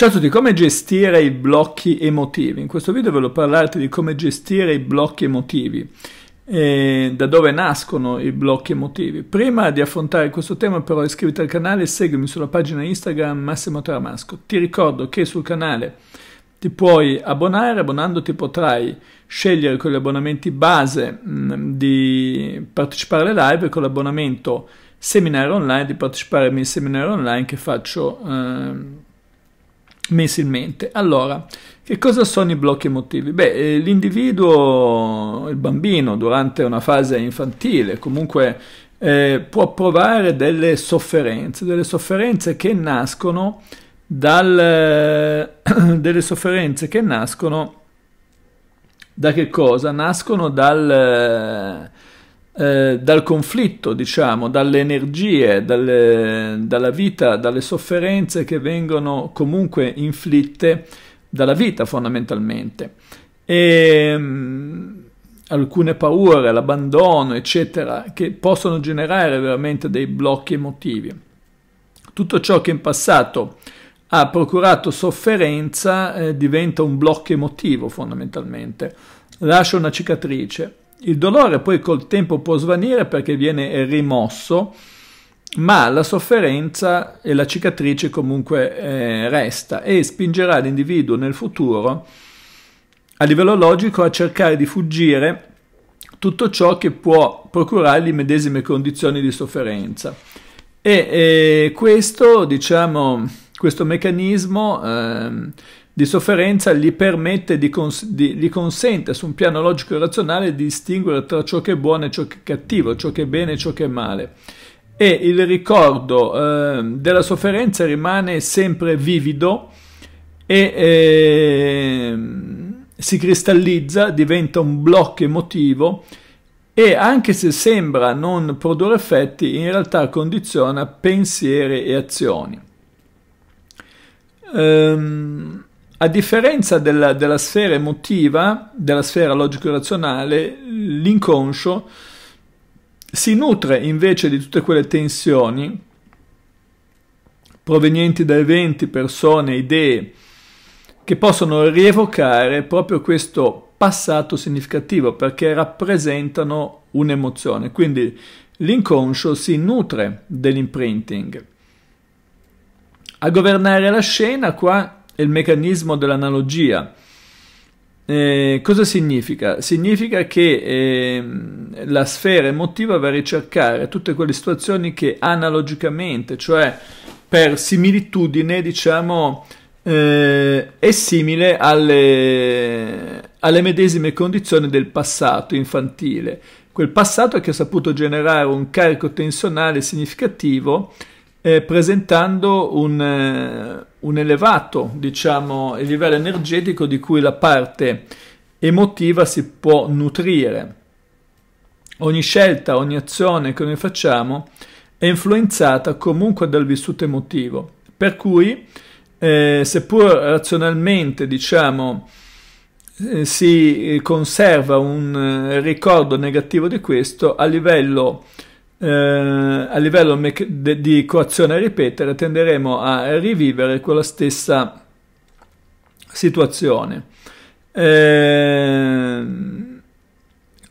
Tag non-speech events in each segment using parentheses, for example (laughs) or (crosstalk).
Ciao a tutti, come gestire i blocchi emotivi? In questo video voglio parlarti di come gestire i blocchi emotivi, e da dove nascono i blocchi emotivi. Prima di affrontare questo tema però iscriviti al canale e seguimi sulla pagina Instagram Massimo Tramasco. Ti ricordo che sul canale ti puoi abbonare, abbonandoti potrai scegliere con gli abbonamenti base mh, mm, di partecipare alle live e con l'abbonamento seminario online di partecipare ai miei seminari online che faccio... Eh, mensilmente. Allora, che cosa sono i blocchi emotivi? Beh, eh, l'individuo, il bambino, durante una fase infantile, comunque eh, può provare delle sofferenze, delle sofferenze che nascono dal, (coughs) delle sofferenze che nascono da che cosa? Nascono dal eh, dal conflitto, diciamo, dalle energie, dalle, dalla vita, dalle sofferenze che vengono comunque inflitte dalla vita fondamentalmente. E, mh, mm, alcune paure, l'abbandono, eccetera, che possono generare veramente dei blocchi emotivi. Tutto ciò che in passato ha procurato sofferenza eh, diventa un blocco emotivo fondamentalmente, lascia una cicatrice il dolore poi col tempo può svanire perché viene rimosso, ma la sofferenza e la cicatrice comunque eh, resta e spingerà l'individuo nel futuro a livello logico a cercare di fuggire tutto ciò che può procurargli medesime condizioni di sofferenza. E eh, questo, diciamo, questo meccanismo ehm, di sofferenza gli permette, di cons di, gli consente su un piano logico e razionale di distinguere tra ciò che è buono e ciò che è cattivo, ciò che è bene e ciò che è male. E il ricordo eh, della sofferenza rimane sempre vivido e eh, si cristallizza, diventa un blocco emotivo e anche se sembra non produrre effetti, in realtà condiziona pensieri e azioni. Ehm, a differenza della, della, sfera emotiva, della sfera logico-razionale, l'inconscio si nutre invece di tutte quelle tensioni provenienti da eventi, persone, idee, che possono rievocare proprio questo passato significativo perché rappresentano un'emozione. Quindi l'inconscio si nutre dell'imprinting. A governare la scena qua è il meccanismo dell'analogia. Eh, cosa significa? Significa che eh, la sfera emotiva va a ricercare tutte quelle situazioni che analogicamente, cioè per similitudine, diciamo, eh, è simile alle, alle medesime condizioni del passato infantile. Quel passato che ha saputo generare un carico tensionale significativo eh, presentando un, eh, un elevato diciamo, livello energetico di cui la parte emotiva si può nutrire. Ogni scelta, ogni azione che noi facciamo è influenzata comunque dal vissuto emotivo, per cui eh, seppur razionalmente diciamo eh, si conserva un eh, ricordo negativo di questo a livello eh, a livello di coazione a ripetere tenderemo a rivivere quella stessa situazione. Eh,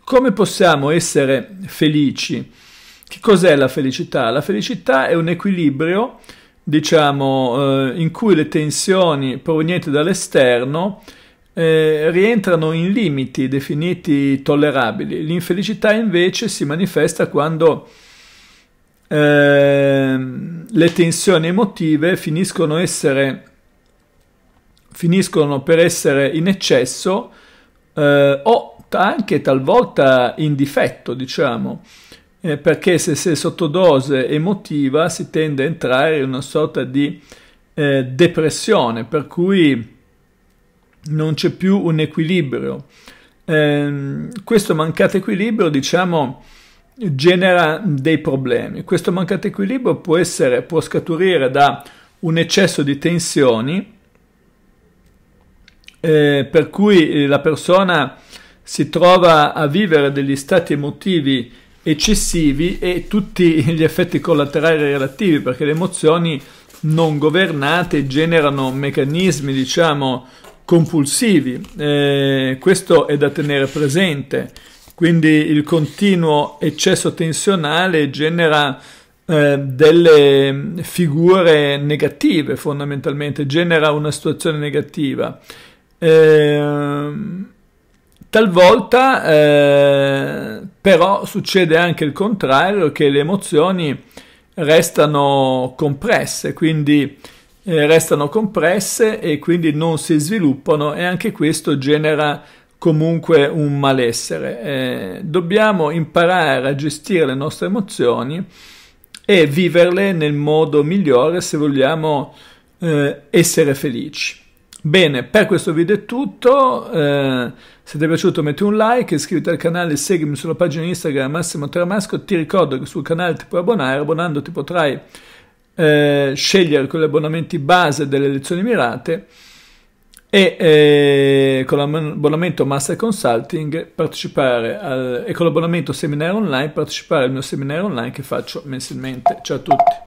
come possiamo essere felici? Che cos'è la felicità? La felicità è un equilibrio, diciamo, eh, in cui le tensioni provenienti dall'esterno eh, rientrano in limiti definiti tollerabili. L'infelicità invece si manifesta quando eh, le tensioni emotive finiscono, essere, finiscono, per essere in eccesso eh, o anche talvolta in difetto, diciamo, eh, perché se si è sotto dose emotiva si tende a entrare in una sorta di eh, depressione, per cui non c'è più un equilibrio. Eh, questo mancato equilibrio, diciamo, genera dei problemi. Questo mancato equilibrio può, essere, può scaturire da un eccesso di tensioni, eh, per cui eh, la persona si trova a vivere degli stati emotivi eccessivi e tutti (laughs) gli effetti collaterali relativi, perché le emozioni non governate generano meccanismi, diciamo, compulsivi. Eh, questo è da tenere presente. Quindi il continuo eccesso tensionale genera eh, delle figure negative fondamentalmente, genera una situazione negativa. Eh, talvolta eh, però succede anche il contrario, che le emozioni restano compresse, quindi eh, restano compresse e quindi non si sviluppano e anche questo genera comunque un malessere. Eh, dobbiamo imparare a gestire le nostre emozioni e viverle nel modo migliore se vogliamo eh, essere felici. Bene, per questo video è tutto, eh, se ti è piaciuto metti un like, iscriviti al canale, seguimi sulla pagina Instagram Massimo Tramasco, ti ricordo che sul canale ti puoi abbonare, abbonandoti potrai eh, scegliere con gli abbonamenti base delle lezioni mirate e eh, con l'abbonamento Master Consulting partecipare al, e con l'abbonamento seminario online partecipare al mio seminario online che faccio mensilmente. Ciao a tutti.